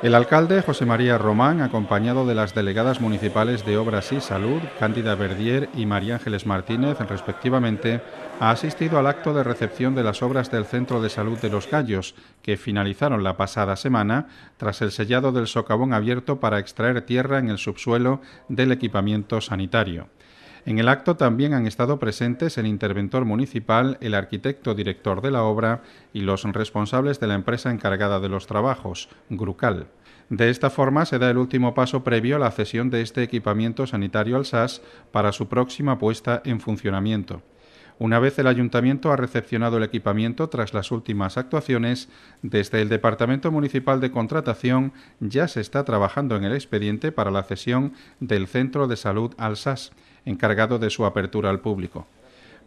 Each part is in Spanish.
El alcalde José María Román, acompañado de las delegadas municipales de Obras y Salud, Cándida Verdier y María Ángeles Martínez, respectivamente, ha asistido al acto de recepción de las obras del Centro de Salud de Los Gallos, que finalizaron la pasada semana tras el sellado del socavón abierto para extraer tierra en el subsuelo del equipamiento sanitario. En el acto también han estado presentes el interventor municipal, el arquitecto director de la obra y los responsables de la empresa encargada de los trabajos, Grucal. De esta forma se da el último paso previo a la cesión de este equipamiento sanitario al SAS para su próxima puesta en funcionamiento. Una vez el ayuntamiento ha recepcionado el equipamiento tras las últimas actuaciones, desde el Departamento Municipal de Contratación ya se está trabajando en el expediente para la cesión del Centro de Salud al SAS encargado de su apertura al público.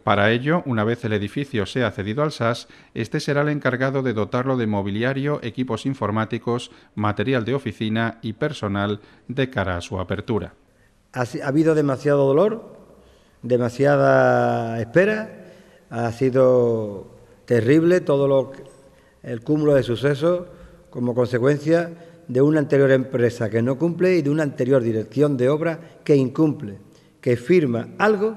Para ello, una vez el edificio sea cedido al SAS, este será el encargado de dotarlo de mobiliario, equipos informáticos, material de oficina y personal de cara a su apertura. Ha, habido demasiado dolor, demasiada espera, ha sido terrible todo lo, el cúmulo de sucesos como consecuencia de una anterior empresa que no cumple y de una anterior dirección de obra que incumple que firma algo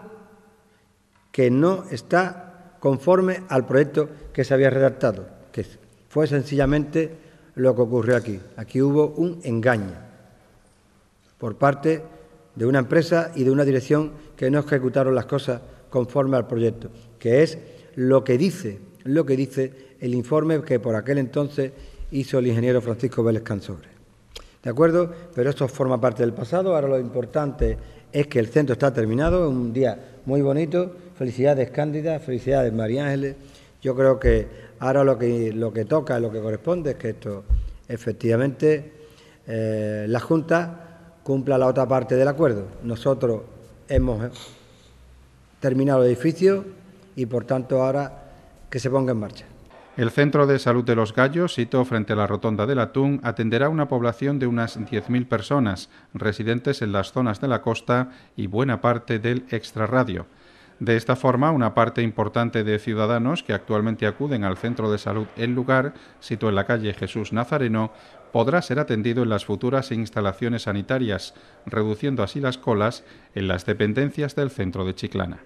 que no está conforme al proyecto que se había redactado, que fue sencillamente lo que ocurrió aquí. Aquí hubo un engaño por parte de una empresa y de una dirección que no ejecutaron las cosas conforme al proyecto, que es lo que dice, lo que dice el informe que por aquel entonces hizo el ingeniero Francisco Vélez Cansobre. ¿De acuerdo? Pero esto forma parte del pasado. Ahora lo importante es que el centro está terminado, un día muy bonito. Felicidades Cándida, felicidades María Ángeles. Yo creo que ahora lo que, lo que toca, lo que corresponde es que esto, efectivamente, eh, la Junta cumpla la otra parte del acuerdo. Nosotros hemos terminado el edificio y, por tanto, ahora que se ponga en marcha. El Centro de Salud de los Gallos, sito frente a la Rotonda del Atún, atenderá una población de unas 10.000 personas, residentes en las zonas de la costa y buena parte del extrarradio. De esta forma, una parte importante de ciudadanos que actualmente acuden al centro de salud en Lugar, sito en la calle Jesús Nazareno, podrá ser atendido en las futuras instalaciones sanitarias, reduciendo así las colas en las dependencias del centro de Chiclana.